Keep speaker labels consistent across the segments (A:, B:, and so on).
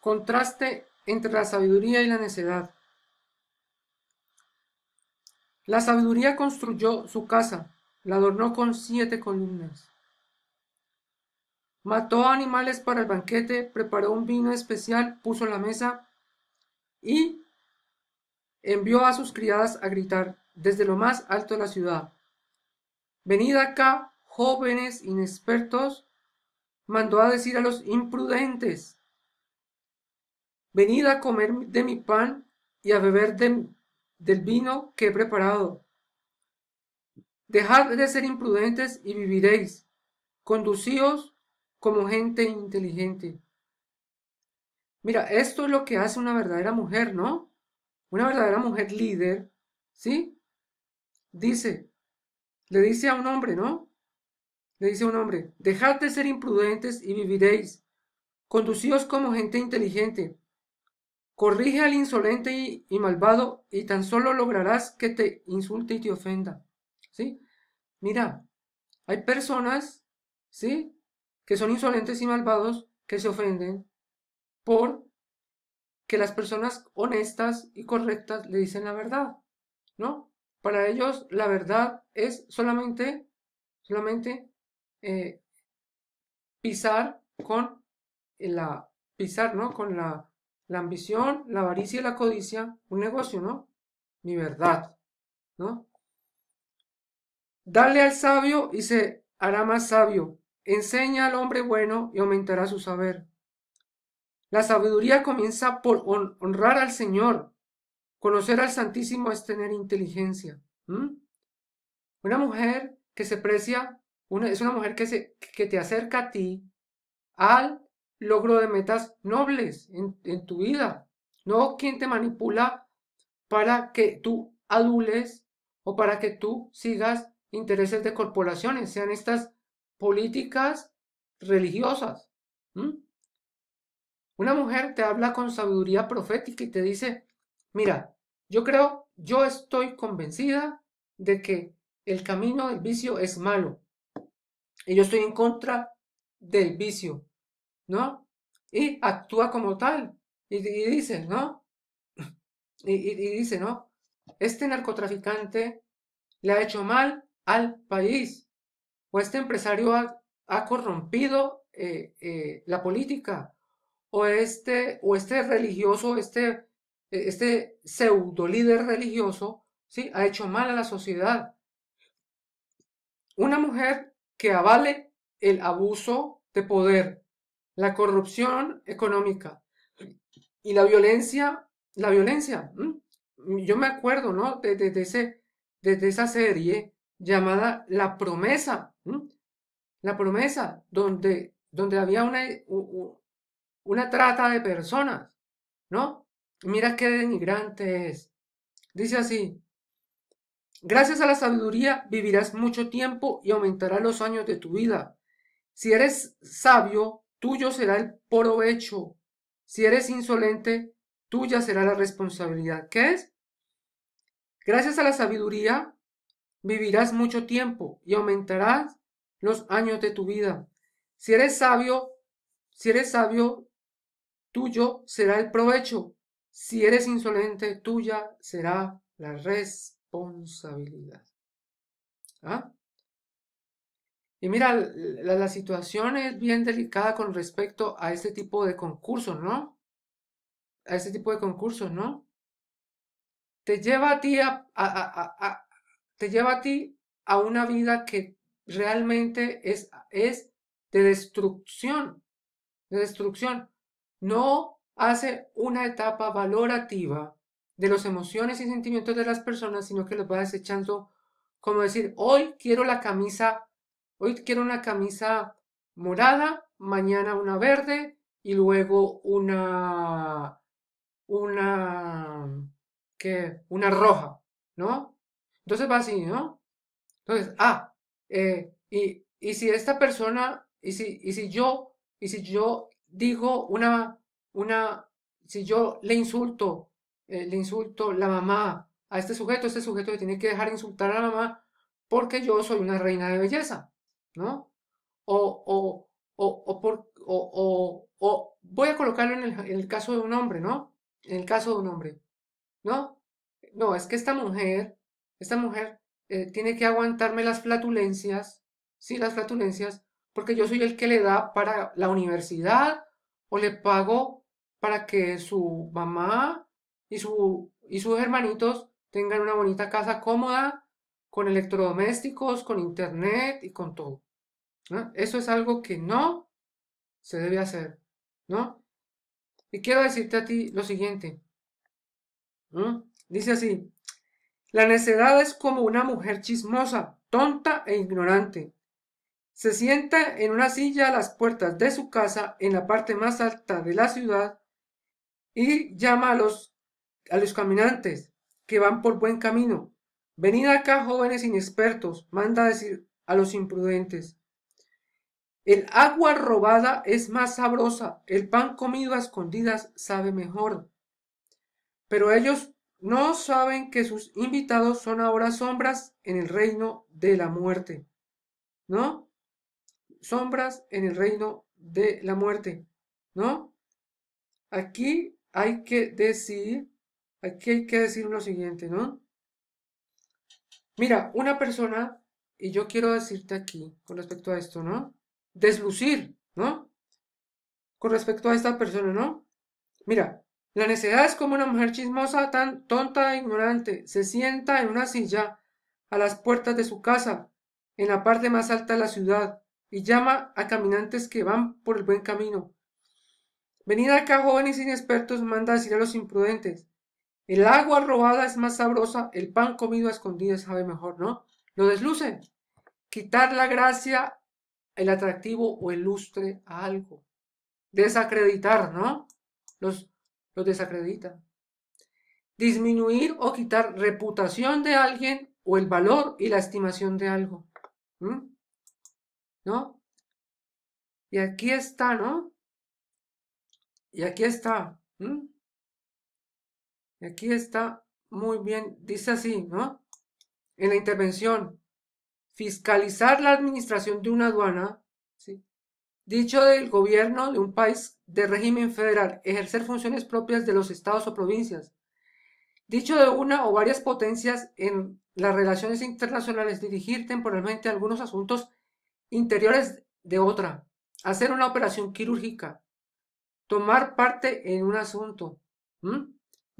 A: Contraste entre la sabiduría y la necedad. La sabiduría construyó su casa, la adornó con siete columnas. Mató animales para el banquete, preparó un vino especial, puso la mesa y envió a sus criadas a gritar desde lo más alto de la ciudad. Venid acá, jóvenes inexpertos, mandó a decir a los imprudentes, Venid a comer de mi pan y a beber del vino que he preparado. Dejad de ser imprudentes y viviréis. Conducíos como gente inteligente. Mira, esto es lo que hace una verdadera mujer, ¿no? Una verdadera mujer líder, ¿sí? Dice, le dice a un hombre, ¿no? Le dice a un hombre, dejad de ser imprudentes y viviréis. Conducíos como gente inteligente. Corrige al insolente y, malvado y tan solo lograrás que te insulte y te ofenda. ¿Sí? Mira, hay personas, ¿sí? Que son insolentes y malvados, que se ofenden por que las personas honestas y correctas le dicen la verdad, ¿no? Para ellos la verdad es solamente, solamente eh, pisar con la, pisar, ¿no? Con la la ambición, la avaricia y la codicia, un negocio, ¿no? Mi verdad, ¿no? Dale al sabio y se hará más sabio. Enseña al hombre bueno y aumentará su saber. La sabiduría comienza por honrar al Señor. Conocer al Santísimo es tener inteligencia. Una mujer que se precia, una, es una mujer que, se, que te acerca a ti al logro de metas nobles en, tu vida. No quien te manipula para que tú adules o para que tú sigas intereses de corporaciones, sean estas políticas religiosas. Una mujer te habla con sabiduría profética y te dice, mira, yo creo, yo estoy convencida de que el camino del vicio es malo. Y yo estoy en contra del vicio. ¿no? Y actúa como tal. Y, dice, ¿no? Y, dice, ¿no? Este narcotraficante le ha hecho mal al país. O este empresario ha, corrompido eh, eh, la política. O este, o este religioso, este, eh, este pseudo líder religioso, ¿sí? Ha hecho mal a la sociedad. Una mujer que avale el abuso de poder la corrupción económica y la violencia, la violencia. Yo me acuerdo, ¿no? De, esa serie llamada La Promesa, La Promesa, donde, donde había una, una trata de personas, ¿no? Mira qué denigrante es. Dice así, gracias a la sabiduría vivirás mucho tiempo y aumentarás los años de tu vida. Si eres sabio, tuyo será el provecho. Si eres insolente, tuya será la responsabilidad. ¿Qué es? Gracias a la sabiduría, vivirás mucho tiempo y aumentarás los años de tu vida. Si eres sabio, si eres sabio, tuyo será el provecho. Si eres insolente, tuya será la responsabilidad. ¿Ah? Y mira, la, situación es bien delicada con respecto a este tipo de concurso ¿no? A este tipo de concursos, ¿no? Te lleva a ti a, te lleva a ti a una vida que realmente es, es de destrucción, de destrucción. No hace una etapa valorativa de las emociones y sentimientos de las personas, sino que los va desechando como decir, hoy quiero la camisa Hoy quiero una camisa morada, mañana una verde y luego una, una, Una roja, ¿no? Entonces va así, ¿no? Entonces, ah, eh, y, y, si esta persona, y si, y si yo, y si yo digo una, una, si yo le insulto, eh, le insulto la mamá a este sujeto, este sujeto le tiene que dejar insultar a la mamá porque yo soy una reina de belleza. ¿no? O, o, o, o, por, o voy a colocarlo en el, caso de un hombre, ¿no? En el caso de un hombre, ¿no? No, es que esta mujer, esta mujer eh, tiene que aguantarme las flatulencias, sí, las flatulencias, porque yo soy el que le da para la universidad o le pago para que su mamá y, su, y sus hermanitos tengan una bonita casa cómoda con electrodomésticos, con internet y con todo. Eso es algo que no se debe hacer, ¿no? Y quiero decirte a ti lo siguiente. Dice así, la necedad es como una mujer chismosa, tonta e ignorante. Se sienta en una silla a las puertas de su casa en la parte más alta de la ciudad y llama a los, a los caminantes que van por buen camino Venid acá, jóvenes inexpertos, manda decir a los imprudentes. El agua robada es más sabrosa, el pan comido a escondidas sabe mejor. Pero ellos no saben que sus invitados son ahora sombras en el reino de la muerte. ¿No? Sombras en el reino de la muerte. ¿No? Aquí hay que decir, aquí hay que decir lo siguiente, ¿no? Mira, una persona, y yo quiero decirte aquí con respecto a esto, ¿no? Deslucir, ¿no? Con respecto a esta persona, ¿no? Mira, la necesidad es como una mujer chismosa, tan tonta e ignorante, se sienta en una silla a las puertas de su casa, en la parte más alta de la ciudad, y llama a caminantes que van por el buen camino. Venid acá, jóvenes inexpertos, manda a decir a los imprudentes. El agua robada es más sabrosa, el pan comido a escondidas sabe mejor, ¿no? Lo deslucen, Quitar la gracia, el atractivo o el lustre a algo. Desacreditar, ¿no? Los, los desacreditan. Disminuir o quitar reputación de alguien o el valor y la estimación de algo. ¿No? Y aquí está, ¿no? Y aquí está. Aquí está muy bien, dice así, ¿no? En la intervención, fiscalizar la administración de una aduana, ¿sí? dicho del gobierno de un país de régimen federal, ejercer funciones propias de los estados o provincias, dicho de una o varias potencias en las relaciones internacionales, dirigir temporalmente algunos asuntos interiores de otra, hacer una operación quirúrgica, tomar parte en un asunto.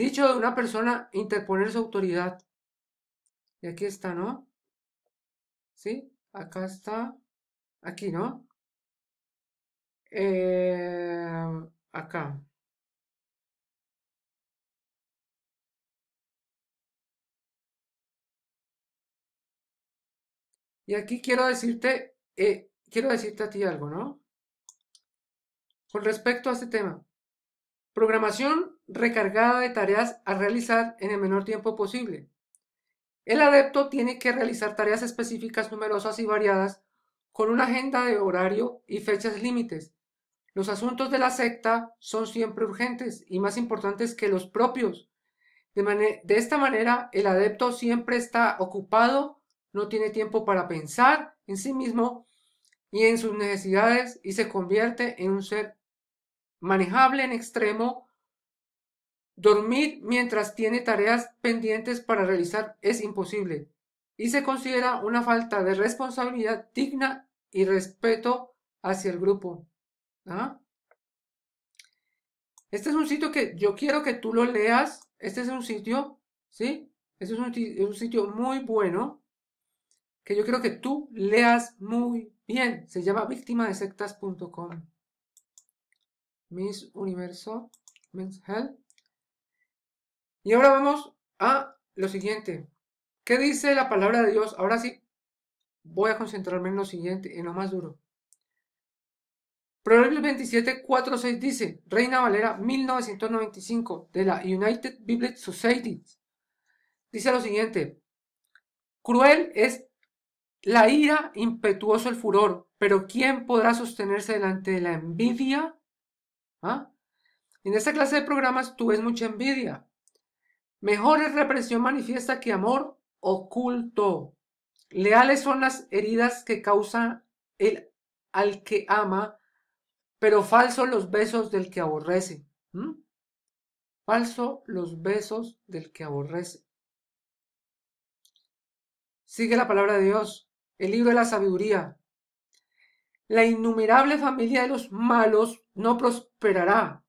A: Dicho de una persona, interponer su autoridad. Y aquí está, ¿no? ¿Sí? Acá está. Aquí, ¿no? Eh, acá. Y aquí quiero decirte, eh, quiero decirte a ti algo, ¿no? Con respecto a este tema. Programación recargada de tareas a realizar en el menor tiempo posible. El adepto tiene que realizar tareas específicas numerosas y variadas con una agenda de horario y fechas límites. Los asuntos de la secta son siempre urgentes y más importantes que los propios. De, de esta manera, el adepto siempre está ocupado, no tiene tiempo para pensar en sí mismo y en sus necesidades y se convierte en un ser manejable en extremo Dormir mientras tiene tareas pendientes para realizar es imposible y se considera una falta de responsabilidad digna y respeto hacia el grupo. ¿ah? Este es un sitio que yo quiero que tú lo leas. Este es un sitio, ¿sí? Este es un, sitio muy bueno que yo quiero que tú leas muy bien. Se llama victimadesectas.com. Miss Universo, Miss Health. Y ahora vamos a lo siguiente. ¿Qué dice la palabra de Dios? Ahora sí, voy a concentrarme en lo siguiente, en lo más duro. Proverbios 27, 4, 6 dice, Reina Valera 1995 de la United Bible Society. Dice lo siguiente, cruel es la ira, impetuoso el furor, pero ¿quién podrá sostenerse delante de la envidia? ¿Ah? En esta clase de programas tú ves mucha envidia. Mejor es represión manifiesta que amor oculto. Leales son las heridas que causa el, al que ama, pero falsos los besos del que aborrece. ¿Mm? Falso los besos del que aborrece. Sigue la palabra de Dios, el libro de la sabiduría. La innumerable familia de los malos no prosperará,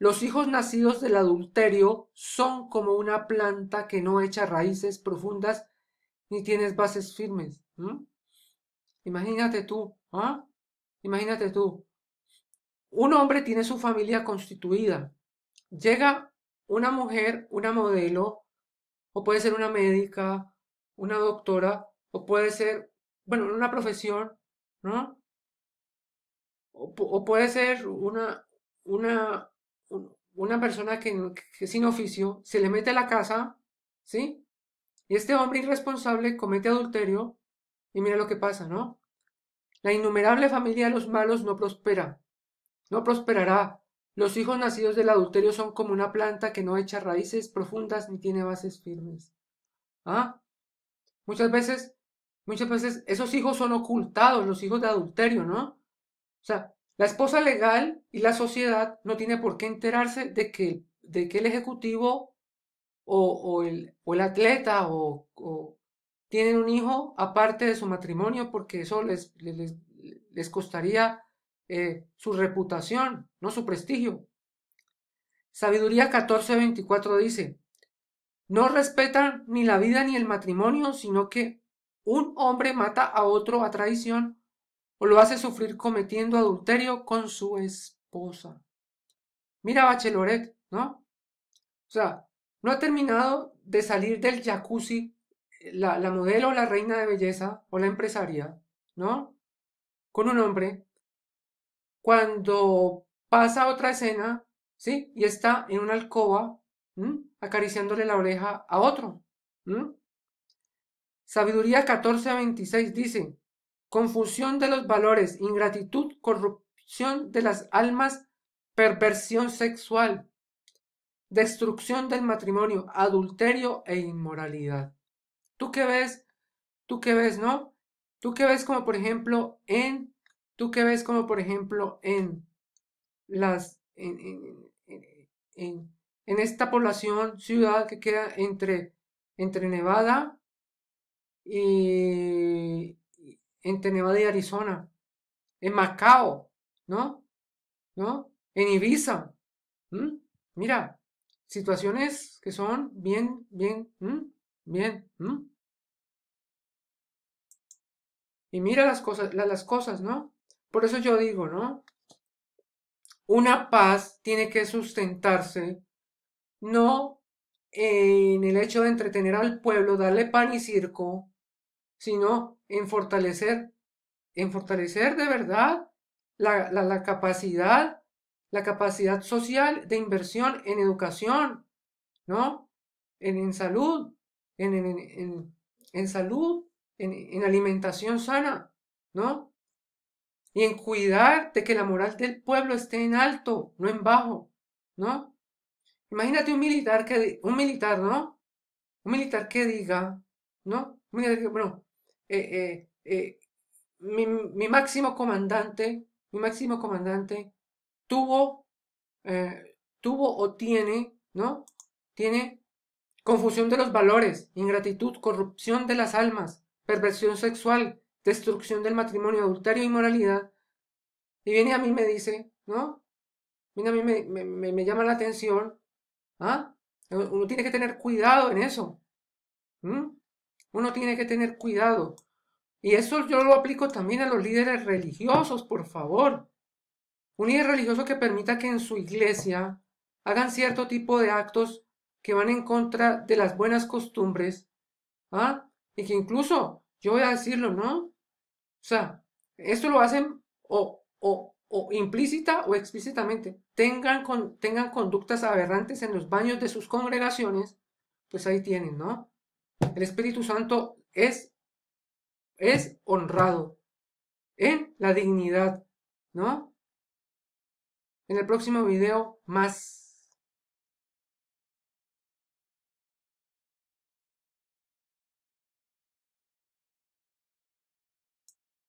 A: los hijos nacidos del adulterio son como una planta que no echa raíces profundas ni tienes bases firmes. Imagínate tú, ¿ah? Imagínate tú. Un hombre tiene su familia constituida. Llega una mujer, una modelo, o puede ser una médica, una doctora, o puede ser, bueno, una profesión, ¿no? O, o puede ser una, una, una persona que, sin oficio se le mete a la casa, ¿sí? Y este hombre irresponsable comete adulterio y mira lo que pasa, ¿no? La innumerable familia de los malos no prospera, no prosperará. Los hijos nacidos del adulterio son como una planta que no echa raíces profundas ni tiene bases firmes. ¿Ah? Muchas veces, muchas veces esos hijos son ocultados, los hijos de adulterio, ¿no? O sea, la esposa legal y la sociedad no tiene por qué enterarse de que, de que el ejecutivo o, el, o el, atleta o, o, tienen un hijo aparte de su matrimonio porque eso les, les, les costaría eh, su reputación, no su prestigio. Sabiduría 1424 dice, no respetan ni la vida ni el matrimonio, sino que un hombre mata a otro a traición o lo hace sufrir cometiendo adulterio con su esposa. Mira Bacheloret, ¿no? O sea, no ha terminado de salir del jacuzzi eh, la, la modelo, la reina de belleza o la empresaria, ¿no? Con un hombre. Cuando pasa otra escena, ¿sí? Y está en una alcoba acariciándole la oreja a otro. 14 Sabiduría 26 dice, confusión de los valores, ingratitud, corrupción de las almas, perversión sexual, destrucción del matrimonio, adulterio e inmoralidad. ¿Tú qué ves? ¿Tú qué ves, no? ¿Tú qué ves como por ejemplo en, tú qué ves como por ejemplo en las, en, en, en, en esta población, ciudad que queda entre, entre Nevada y, en Teneva de Arizona, en Macao, ¿no? ¿No? En Ibiza. Mira, situaciones que son bien, bien, bien. Y mira las cosas, las cosas, ¿no? Por eso yo digo, ¿no? Una paz tiene que sustentarse no en el hecho de entretener al pueblo, darle pan y circo, sino en fortalecer, en fortalecer de verdad la, la, capacidad, la capacidad social de inversión en educación, ¿no? En, en salud, en, en, en salud, en alimentación sana, ¿no? Y en cuidar de que la moral del pueblo esté en alto, no en bajo, ¿no? Imagínate un militar que, un militar, ¿no? Un militar que diga, ¿no? Un militar que, bueno, eh, eh, mi, máximo comandante, mi máximo comandante tuvo, eh, tuvo o tiene, ¿no? Tiene confusión de los valores, ingratitud, corrupción de las almas, perversión sexual, destrucción del matrimonio, adulterio, inmoralidad. Y viene a mí y me dice, ¿no? Viene a mí me, me, llama la atención. ¿Ah? Uno tiene que tener cuidado en eso. Uno tiene que tener cuidado. Y eso yo lo aplico también a los líderes religiosos, por favor. Un líder religioso que permita que en su iglesia hagan cierto tipo de actos que van en contra de las buenas costumbres, ¿ah? Y que incluso, yo voy a decirlo, ¿no? O sea, esto lo hacen o, o, o implícita o explícitamente, tengan, tengan conductas aberrantes en los baños de sus congregaciones, pues ahí tienen, ¿no? el Espíritu Santo es, es honrado en la dignidad, ¿no? En el próximo video, más.